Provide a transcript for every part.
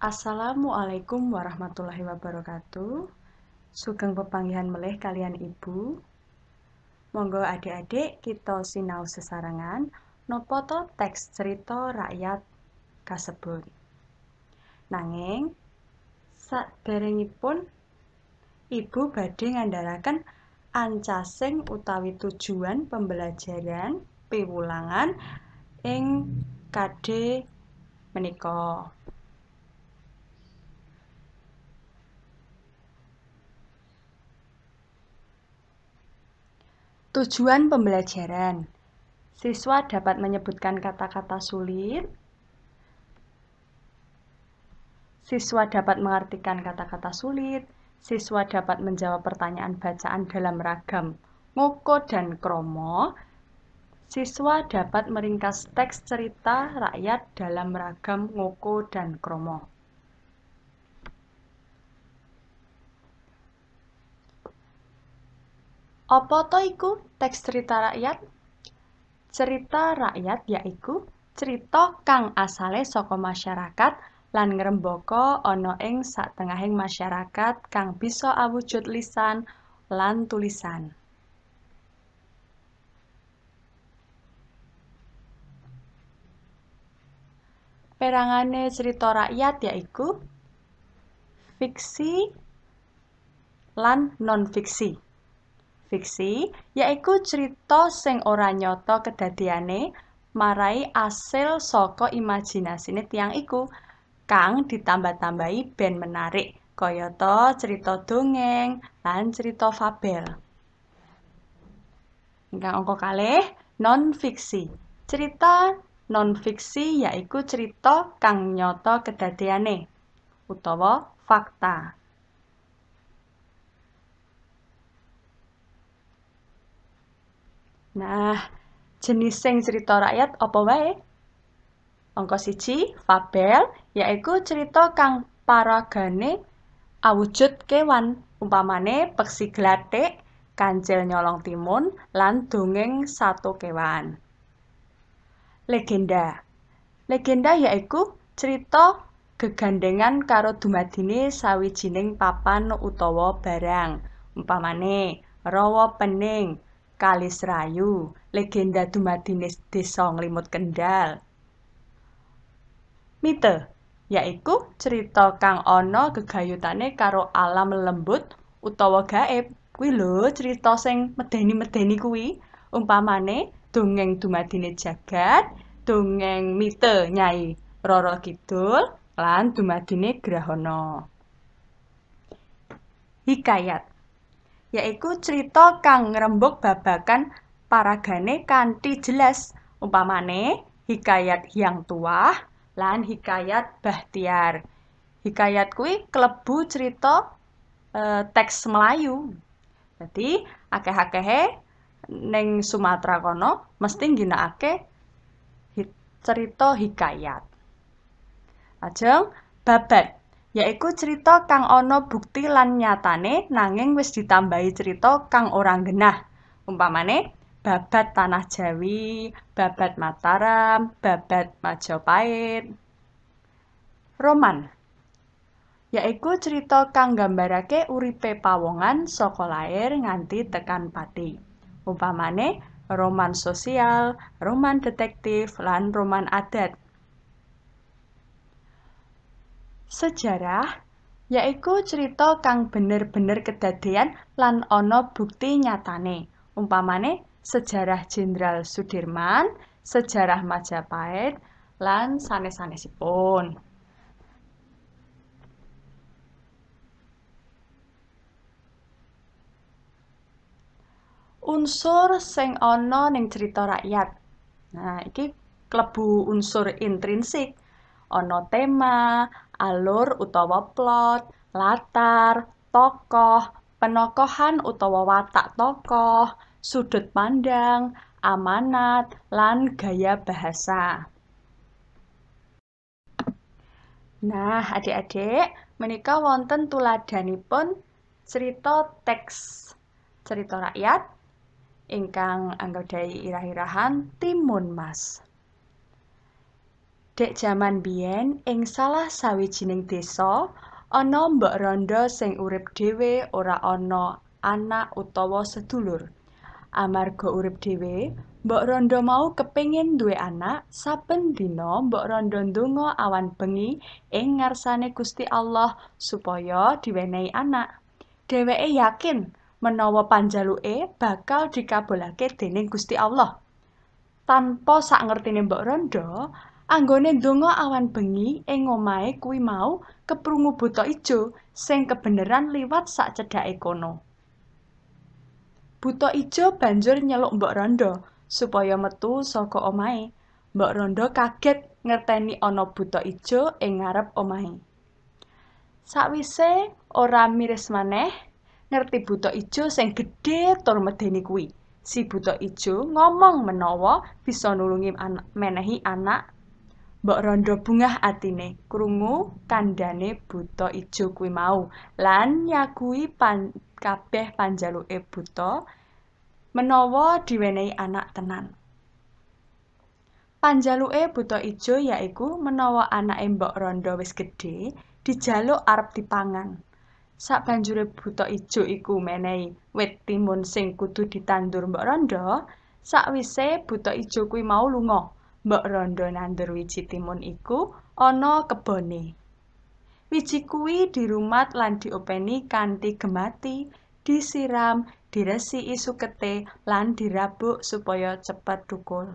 Assalamualaikum warahmatullahi wabarakatuh. Sugeng pepanggihan meleh kalian ibu. Monggo adik-adik kita sinau sesarengan nopoto teks cerita rakyat kasebut. Nanging pun, ibu badhe ngandharaken ancasing utawi tujuan pembelajaran piwulangan ing KD menika. Tujuan pembelajaran Siswa dapat menyebutkan kata-kata sulit. Siswa dapat mengartikan kata-kata sulit. Siswa dapat menjawab pertanyaan bacaan dalam ragam ngoko dan kromo. Siswa dapat meringkas teks cerita rakyat dalam ragam ngoko dan kromo. Apa to iku teks cerita rakyat? Cerita rakyat yaiku cerita kang asale saka masyarakat lan ngrembaka ana ing satengahing masyarakat kang bisa awujud lisan lan tulisan. Perangane cerita rakyat yaiku fiksi lan non-fiksi. fiksi yaiku cerita sing ora nyata kedadeane marai asil saka imajinasine tiang iku kang ditambah-tambahi band menarik kayata cerita dongeng lan cerita fabel ingkang angka kalih non fiksi cerita non fiksi yaiku cerita kang nyata kedadeane utawa fakta Nah, jenis jenis cerita rakyat apa wae? Angka fabel, yaiku cerita kang paragane awujud kewan, umpamane peksi gelatik, kancil nyolong timun, lan dongeng satu kewan. Legenda. Legenda yaiku cerita gegandengan karo dumadine sawijining papan utawa barang. Umpamane, rawa pening, Kalisrayu, legenda Dumadines Desa Nglimut Kendal. Mite, yaiku cerita kang ana gegayutane karo alam lembut utawa gaib. Kuwi lho cerita sing medeni-medeni kuwi, umpamane dongeng Dumadine Jagat, dongeng Mite Nyai Roro Kidul lan Dumadine Grahana. Hikayat yaiku cerita kang ngrembug babagan paragane kanthi jelas umpamane hikayat yang tua lan hikayat bahtiar hikayat kuwi klebu cerita eh, teks Melayu jadi akeh-akehe neng Sumatera kono mesti nggunakake cerita hikayat ajeng babat yaiku cerita kang ana bukti lan nyatane nanging wis ditambahi cerita kang Orang genah. Umpamane babat Tanah Jawi, babat Mataram, babat Majapahit. Roman yaiku cerita kang gambarake uripe pawongan saka lair nganti tekan pati. Umpamane roman sosial, roman detektif, lan roman adat. Sejarah yaiku cerita kang bener-bener kedadean lan ana bukti nyatane. Umpamane sejarah Jenderal Sudirman, sejarah Majapahit, lan sanes-sanesipun. Unsur sing ana ning cerita rakyat. Nah, iki klebu unsur intrinsik. Ana tema, alur utawa plot, latar, tokoh, penokohan utawa watak tokoh, sudut pandang, amanat, lan gaya bahasa. Nah, adik-adik, menika wonten tuladanipun cerita teks cerita rakyat ingkang anggadai irah-irahan Timun Mas. Dek jaman biyen ing salah sawijining desa ana mbok rondo sing urip dhewe ora ana anak utawa sedulur. Amarga urip dhewe, mbok rondo mau kepengin duwe anak, saben dina mbok rondo ndonga awan bengi ing ngarsane Gusti Allah supaya diwenehi anak. Dheweke yakin menawa panjaluke bakal dikabulake dening Gusti Allah. Tanpa sak ngertine mbok rondo, anggone ndonga awan bengi ing omahe kuwi mau keprungu buta ijo sing kebenaran liwat sak cedhake kono. Buta ijo banjur nyeluk Mbok Rondo supaya metu saka omahe. Mbok Rondo kaget ngerteni ana buta ijo ing ngarep omahe. Sawise ora miris maneh, ngerti buta ijo sing gedhe tur medeni kuwi. Si buta ijo ngomong menawa bisa nulungi anak menehi anak mbok rondo bungah atine krungu kandhane buta ijo kuwi mau lan nyakui pan, kabeh panjaluke buta menawa diwenehi anak tenan panjaluke buta ijo yaiku menawa anake mbok rondo wis gedhe dijaluk arep dipangan Sak banjure buta ijo iku menehi wit timun sing kudu ditandur mbok rondo, sakwise buta ijo kuwi mau lunga mbok rondo nandur wiji timun iku ana kebone. Wiji kuwi dirumat lan diopeni kanthi gemati, disiram, diresi isu kete, lan dirabuk supaya cepat dukul.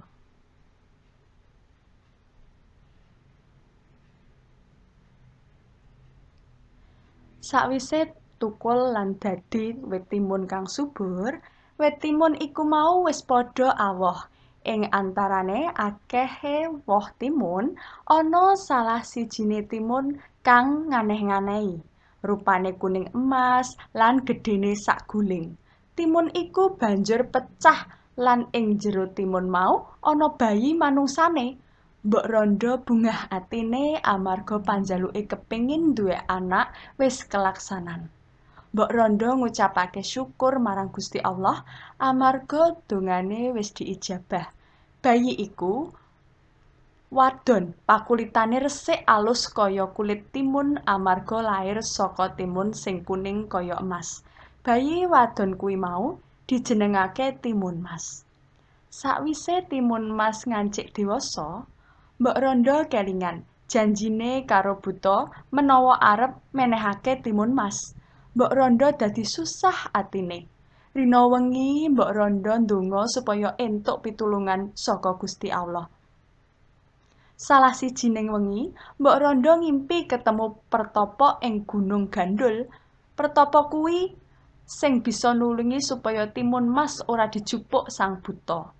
Sakwise tukul lan dadi wit timun kang subur, wit timun iku mau wis padha awah. ing antarane akehe hewoh timun ana salah sijine timun kang nganeh-nganehi rupane kuning emas lan gedene sak guling timun iku banjur pecah lan ing jero timun mau ana bayi manusane. mbok rondo bungah atine amarga panjaluke kepingin duwe anak wis kelaksanan Mbok Rondo ngucapake syukur marang Gusti Allah amarga dongane wis diijabah. bayi iku wadon pakulitane resik alus kaya kulit timun amarga lair saka timun sing kuning kaya emas bayi wadon kuwi mau dijenengake timun mas sakwise timun mas ngancik dewasa mbok rondo kelingan janjine karo buta menawa arep menehake timun mas mbok rondo dadi susah atine Rino wengi Mbok Rondo ndonga supaya entuk pitulungan saka Gusti Allah. Salah sijining wengi, Mbok Rondo ngimpi ketemu pertopo ing Gunung Gandul. Pertopo kuwi sing bisa nulungi supaya timun mas ora dijupuk sang buta.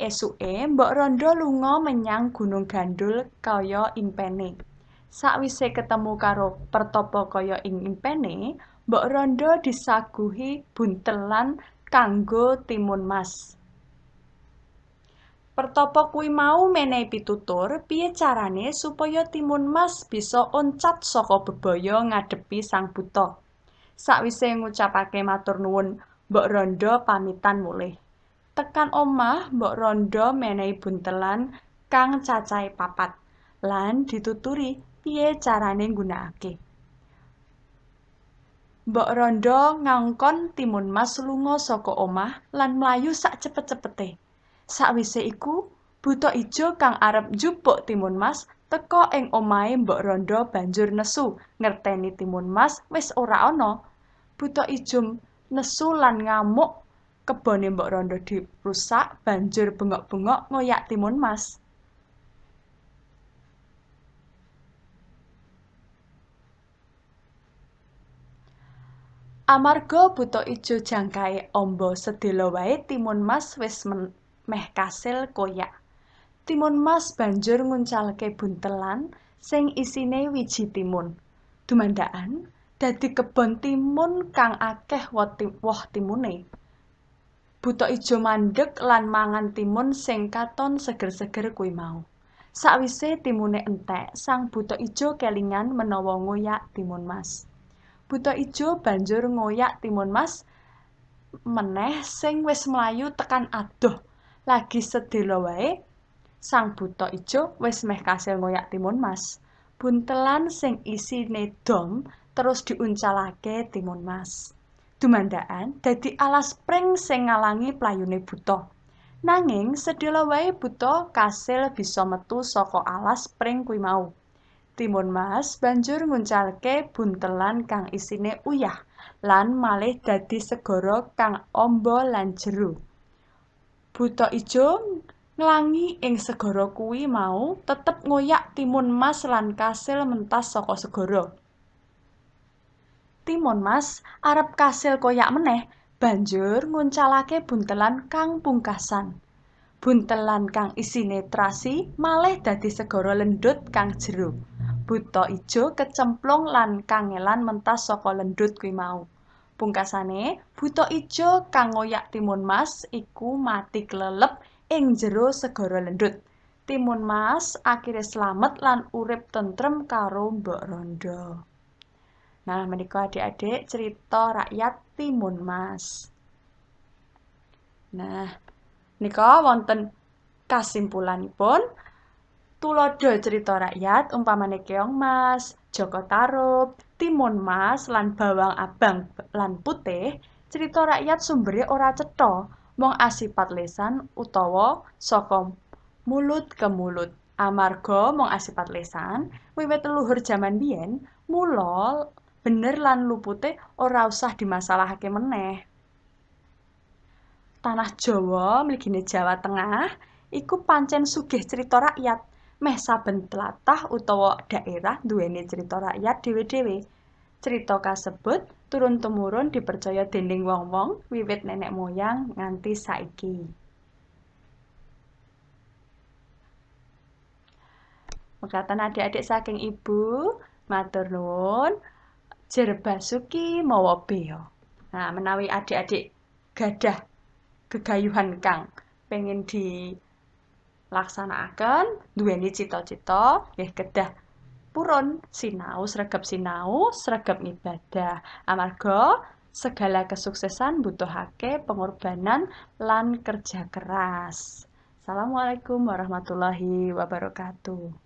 Esue Mbok Rondo lunga menyang Gunung Gandul kaya impene. Sakwise ketemu karo pertopo kaya ing impene, Mbok Rondo disaguhi buntelan kanggo timun mas. Pertopo kuwi mau menehi pitutur piye carane supaya timun mas bisa oncat saka bebaya ngadepi Sang Buta. Sakwise ngucapake matur nuwun, Mbok Rondo pamitan mulih. Tekan omah, Mbok Rondo menehi buntelan kang cacahe papat lan dituturi piye carane nggunakake. Mbok Rondo ngangkon Timun Mas lunga saka omah lan mlayu sak cepet-cepete. Sakwise iku, buta ijo kang arep njupuk Timun Mas teka ing omahe Mbok Rondo banjur nesu ngerteni Timun Mas wis ora ana. Buta ijo nesu lan ngamuk kebone Mbok Rondo dirusak banjur bengok-bengok ngoyak Timun Mas. Amarga buta ijo jangkae ombo sedelo wae timun mas wis meh kasil koyak. Timun mas banjur nguncalke buntelan sing isine wiji timun. Dumandaan dadi kebon timun kang akeh woh, timune. Buta ijo mandek lan mangan timun sing katon seger-seger kui mau. Sakwise timune entek, sang buta ijo kelingan menawa ngoyak timun mas. Buta Ijo banjur ngoyak Timun Mas meneh sing wis melayu tekan adoh. Lagi sedelo wae, Sang Buta Ijo wis meh kasil ngoyak Timun Mas. Buntelan sing isine dom terus diuncalake Timun Mas. Dumandaan dadi alas pring sing ngalangi playune Buta. Nanging sedelo wae Buta kasil bisa metu saka alas pring kuwi mau. Timun Mas banjur nguncalke buntelan kang isine uyah lan malih dadi segara kang amba lan jero. Buta ijo nglangi ing segara kuwi mau tetep ngoyak Timun Mas lan kasil mentas saka segara. Timun Mas arep kasil koyak meneh banjur nguncalake buntelan kang pungkasan. Buntelan kang isine trasi malih dadi segara lendut kang jero. buta ijo kecemplung lan kangelan mentas saka lendut kuwi mau. Pungkasane, buta ijo kang ngoyak timun mas iku mati klelep ing jero segara lendut. Timun mas akhirnya selamat lan urip tentrem karo Mbok Rondo. Nah, menikah adik-adik cerita rakyat timun mas. Nah, Niko wonten kesimpulanipun pun Tulodo cerita rakyat umpamane keong mas, Joko Tarub, timun mas lan bawang abang lan putih, cerita rakyat sumbernya ora ceto, mong asipat lesan utawa saka mulut ke mulut. Amargo mong asipat lesan, wiwit leluhur jaman bien, mulol bener lan lupute ora usah dimasalahake meneh. Tanah Jawa mligine Jawa Tengah iku pancen sugih cerita rakyat meh saben tlatah utawa daerah duweni cerita rakyat dhewe-dhewe. Cerita kasebut turun-temurun dipercaya dinding wong-wong wiwit nenek moyang nganti saiki. Mekatan adik-adik saking ibu, matur nuwun, jerbasuki mawa beo. Nah, menawi adik-adik gadah kegayuhan kang pengen di laksanakaken duweni cita-cita nggih kedah purun sinau sregep sinau sregep ibadah amarga segala kesuksesan butuhake pengorbanan lan kerja keras Assalamualaikum warahmatullahi wabarakatuh